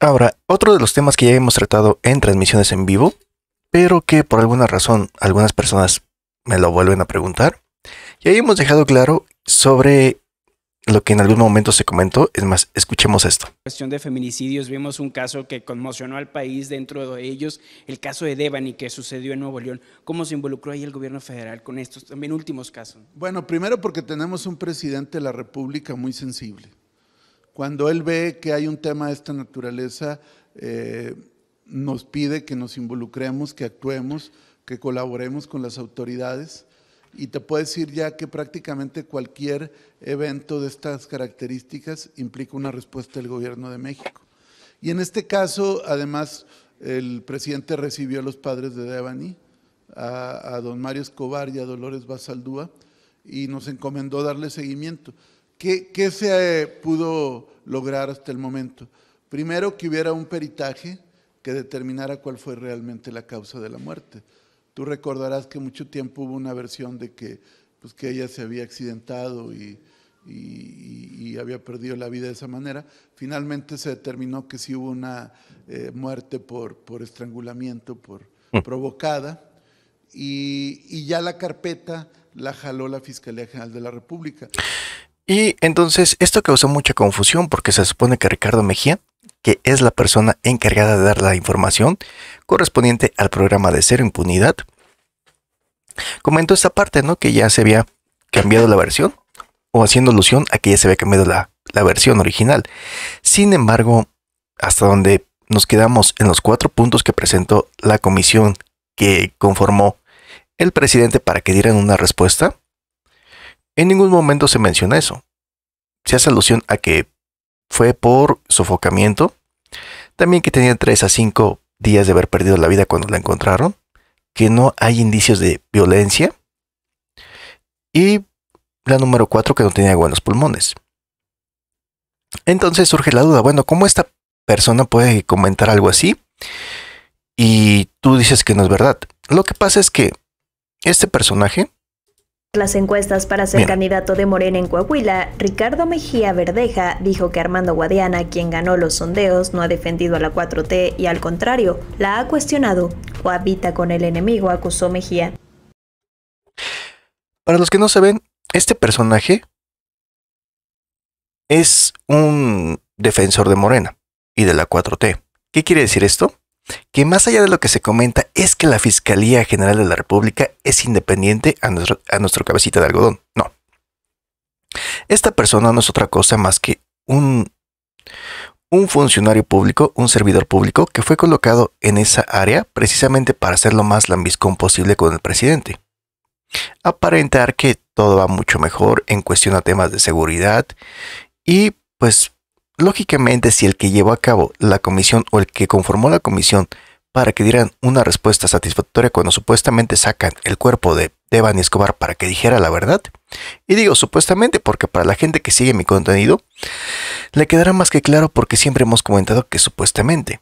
Ahora, otro de los temas que ya hemos tratado en transmisiones en vivo, pero que por alguna razón algunas personas me lo vuelven a preguntar, y ahí hemos dejado claro sobre lo que en algún momento se comentó. Es más, escuchemos esto. En cuestión de feminicidios, vimos un caso que conmocionó al país dentro de ellos, el caso de Devani que sucedió en Nuevo León. ¿Cómo se involucró ahí el gobierno federal con estos también últimos casos? Bueno, primero porque tenemos un presidente de la República muy sensible cuando él ve que hay un tema de esta naturaleza, eh, nos pide que nos involucremos, que actuemos, que colaboremos con las autoridades. Y te puedo decir ya que prácticamente cualquier evento de estas características implica una respuesta del gobierno de México. Y en este caso, además, el presidente recibió a los padres de Devani, a, a don Mario Escobar y a Dolores Basaldúa, y nos encomendó darle seguimiento. ¿Qué, se eh, pudo lograr hasta el momento? Primero, que hubiera un peritaje que determinara cuál fue realmente la causa de la muerte. Tú recordarás que mucho tiempo hubo una versión de que, pues, que ella se había accidentado y, había perdido la vida de esa manera. Finalmente se determinó que sí hubo una eh, muerte por, por estrangulamiento, por mm. provocada, y, y ya la carpeta la jaló la Fiscalía General de la República. Y entonces esto causó mucha confusión porque se supone que Ricardo Mejía, que es la persona encargada de dar la información correspondiente al programa de Cero Impunidad, comentó esta parte, ¿no? Que ya se había cambiado la versión o haciendo alusión a que ya se había cambiado la, la versión original. Sin embargo, hasta donde nos quedamos en los cuatro puntos que presentó la comisión que conformó el presidente para que dieran una respuesta, en ningún momento se menciona eso. Se hace alusión a que fue por sofocamiento, también que tenía 3 a 5 días de haber perdido la vida cuando la encontraron, que no hay indicios de violencia, y la número 4 que no tenía buenos pulmones. Entonces surge la duda, bueno, ¿cómo esta persona puede comentar algo así? Y tú dices que no es verdad. Lo que pasa es que este personaje las encuestas para ser candidato de Morena en Coahuila, Ricardo Mejía Verdeja dijo que Armando Guadiana, quien ganó los sondeos, no ha defendido a la 4T y al contrario, la ha cuestionado. o habita con el enemigo, acusó Mejía. Para los que no se ven, este personaje es un defensor de Morena y de la 4T. ¿Qué quiere decir esto? que más allá de lo que se comenta es que la Fiscalía General de la República es independiente a nuestro, cabecita de algodón. No. Esta persona no es otra cosa más que un, un funcionario público, un servidor público que fue colocado en esa área precisamente para hacer lo más lambiscón posible con el presidente. Aparentar que todo va mucho mejor en cuestión a temas de seguridad y pues Lógicamente, si el que llevó a cabo la comisión o el que conformó la comisión para que dieran una respuesta satisfactoria cuando supuestamente sacan el cuerpo de y Escobar para que dijera la verdad, y digo supuestamente porque para la gente que sigue mi contenido, le quedará más que claro porque siempre hemos comentado que supuestamente.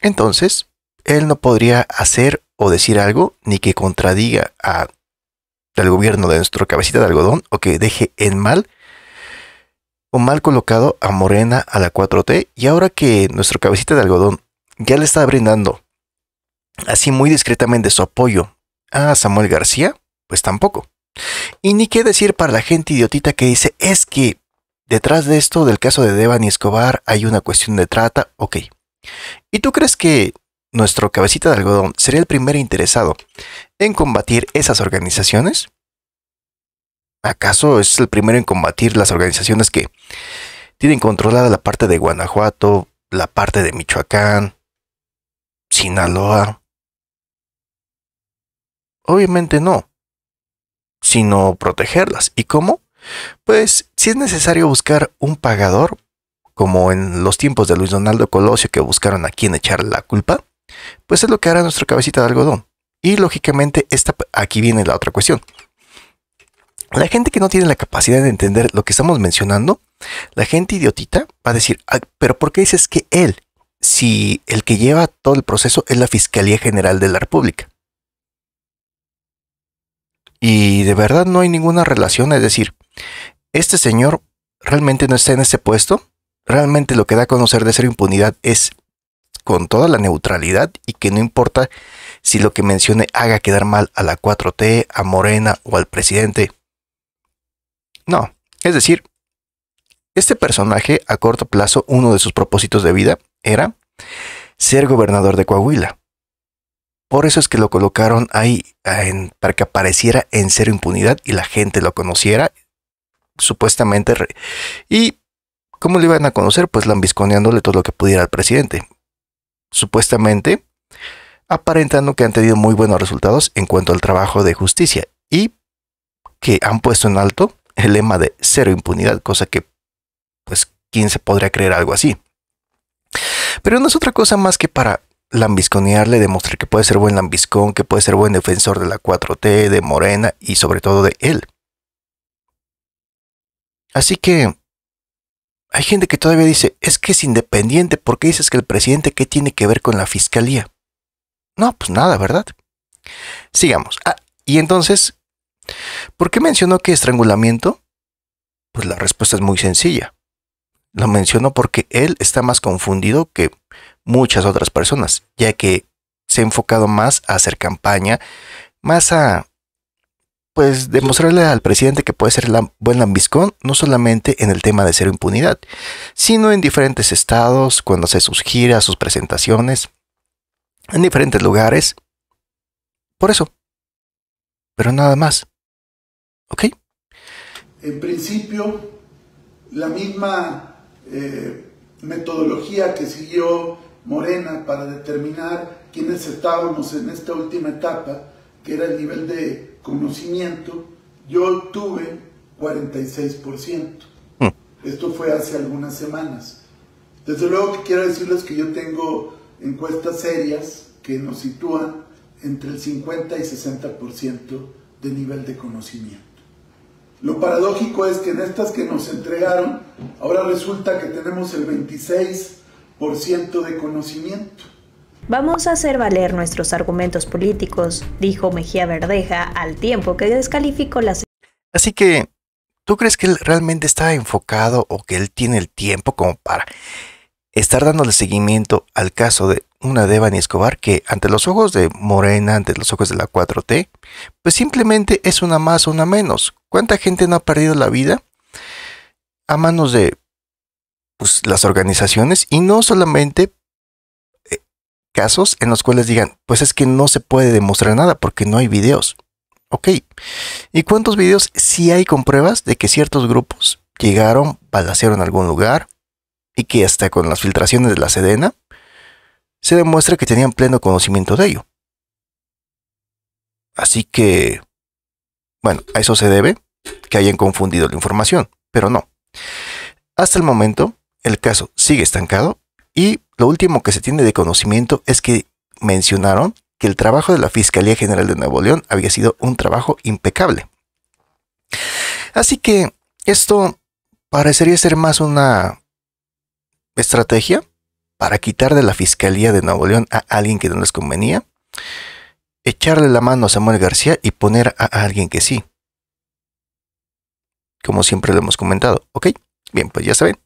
Entonces, él no podría hacer o decir algo ni que contradiga al gobierno de nuestro cabecita de algodón o que deje en mal o mal colocado a Morena a la 4T y ahora que nuestro cabecita de algodón ya le está brindando así muy discretamente su apoyo a Samuel García, pues tampoco. Y ni qué decir para la gente idiotita que dice es que detrás de esto del caso de Devan y Escobar hay una cuestión de trata, ok. ¿Y tú crees que nuestro cabecita de algodón sería el primer interesado en combatir esas organizaciones? ¿Acaso es el primero en combatir las organizaciones que tienen controlada la parte de Guanajuato, la parte de Michoacán, Sinaloa? Obviamente no, sino protegerlas. ¿Y cómo? Pues si es necesario buscar un pagador, como en los tiempos de Luis Donaldo Colosio que buscaron a quien echar la culpa, pues es lo que hará nuestra cabecita de algodón. Y lógicamente aquí viene la otra cuestión. La gente que no tiene la capacidad de entender lo que estamos mencionando, la gente idiotita va a decir, pero ¿por qué dices que él, si el que lleva todo el proceso es la Fiscalía General de la República? Y de verdad no hay ninguna relación, es decir, este señor realmente no está en este puesto, realmente lo que da a conocer de ser impunidad es con toda la neutralidad y que no importa si lo que mencione haga quedar mal a la 4T, a Morena o al presidente no, es decir, este personaje a corto plazo, uno de sus propósitos de vida era ser gobernador de Coahuila. Por eso es que lo colocaron ahí para que apareciera en cero impunidad y la gente lo conociera, supuestamente. ¿Y cómo lo iban a conocer? Pues lambisconeándole todo lo que pudiera al presidente. Supuestamente, aparentando que han tenido muy buenos resultados en cuanto al trabajo de justicia y que han puesto en alto el lema de cero impunidad, cosa que, pues, ¿quién se podría creer algo así? Pero no es otra cosa más que para lambisconearle, demostrar que puede ser buen lambiscón, que puede ser buen defensor de la 4T, de Morena y sobre todo de él. Así que hay gente que todavía dice, es que es independiente, ¿por qué dices que el presidente qué tiene que ver con la fiscalía? No, pues nada, ¿verdad? Sigamos. Ah, y entonces, ¿Por qué mencionó que estrangulamiento? Pues la respuesta es muy sencilla. Lo mencionó porque él está más confundido que muchas otras personas, ya que se ha enfocado más a hacer campaña, más a pues demostrarle al presidente que puede ser buen lambiscón, no solamente en el tema de cero impunidad, sino en diferentes estados, cuando hace sus giras, sus presentaciones, en diferentes lugares. Por eso. Pero nada más. En principio, la misma eh, metodología que siguió Morena para determinar quiénes estábamos en esta última etapa, que era el nivel de conocimiento, yo tuve 46%. Mm. Esto fue hace algunas semanas. Desde luego que quiero decirles que yo tengo encuestas serias que nos sitúan entre el 50 y 60% de nivel de conocimiento. Lo paradójico es que en estas que nos entregaron, ahora resulta que tenemos el 26% de conocimiento. Vamos a hacer valer nuestros argumentos políticos, dijo Mejía Verdeja al tiempo que descalificó las... Así que, ¿tú crees que él realmente está enfocado o que él tiene el tiempo como para estar dándole seguimiento al caso de una Devani Escobar que ante los ojos de Morena, ante los ojos de la 4T, pues simplemente es una más, o una menos. ¿Cuánta gente no ha perdido la vida a manos de pues, las organizaciones y no solamente eh, casos en los cuales digan, pues es que no se puede demostrar nada porque no hay videos? Ok, ¿y cuántos videos si sí hay con pruebas de que ciertos grupos llegaron, balacearon a algún lugar, y que hasta con las filtraciones de la Sedena se demuestra que tenían pleno conocimiento de ello. Así que, bueno, a eso se debe que hayan confundido la información, pero no. Hasta el momento, el caso sigue estancado y lo último que se tiene de conocimiento es que mencionaron que el trabajo de la Fiscalía General de Nuevo León había sido un trabajo impecable. Así que esto parecería ser más una estrategia para quitar de la Fiscalía de Nuevo León a alguien que no les convenía, echarle la mano a Samuel García y poner a alguien que sí. Como siempre lo hemos comentado, ¿ok? Bien, pues ya saben.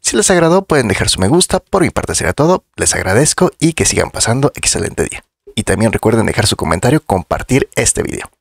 Si les agradó pueden dejar su me gusta, por mi parte será todo, les agradezco y que sigan pasando excelente día. Y también recuerden dejar su comentario, compartir este video.